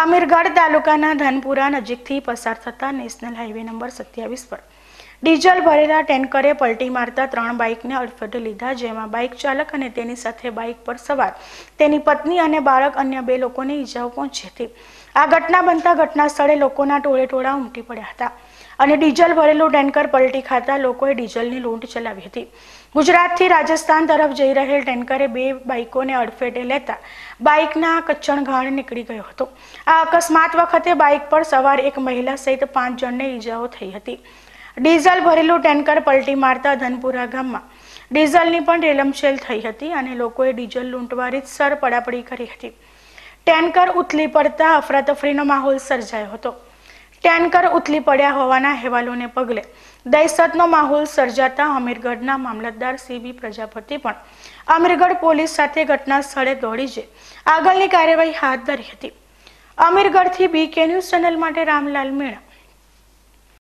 આમિરગઢ તાલુકાના ધનપુરા નજીકથી પસાર થતા નેશનલ હાઈવે નંબર સત્યાવીસ પર ડીઝલ ભરેલા ટેન્કરે પલટી મારતા ત્રણ બાઇકને અડફેટે લીધા જેમાં બાઇક ચાલક અને તેની સાથે બાઇક પર સવાર તેની પત્ની અને બાળક અન્ય બે લોકોને ઈજાઓ પહોંચી હતી આ ઘટના બનતા ઘટના સ્થળે લોકોના ટોળે ટોળા ઉમટી પડ્યા હતા અને ડીઝલ ભરેલું ટેન્કર પલટી ખાતા લોકોએ ડીઝલની લૂંટ ચલાવી હતી ગુજરાતથી રાજસ્થાન તરફ જઈ રહેલ ટેન્કરે બે બાઇકોને અડફેટે લેતા બાઇકના કચ્છણઘાણ નીકળી ગયો હતો આ અકસ્માત વખતે બાઇક પર સવાર એક મહિલા સહિત પાંચ જણને ઈજાઓ થઈ હતી ડીઝલ ભરેલું ટેન્કર પલટી મારતા ધનપુરા ગામમાં ડીઝલની પણ રેલમશેલ થઈ હતી અને લોકોએ ડીઝલ લૂંટવારી સર પડાપડી કરી હતી ટેન્કર ઉથલી પડતા અફરાતફરીનો માહોલ સર્જાયો હતો ટેન્કર ઉથલી પડ્યા હોવાના અહેવાલોને પગલે દહેશતનો માહોલ સર્જાતા અમીરગઢના મામલતદાર સીબી પ્રજાપતિ પણ અમીરગઢ પોલીસ સાથે ઘટના સ્થળે દોડી જઈ આગળની કાર્યવાહી હાથ ધરી હતી અમીરગઢથી બીકે ન્યૂઝ ચેનલ માટે રામલાલ મીણા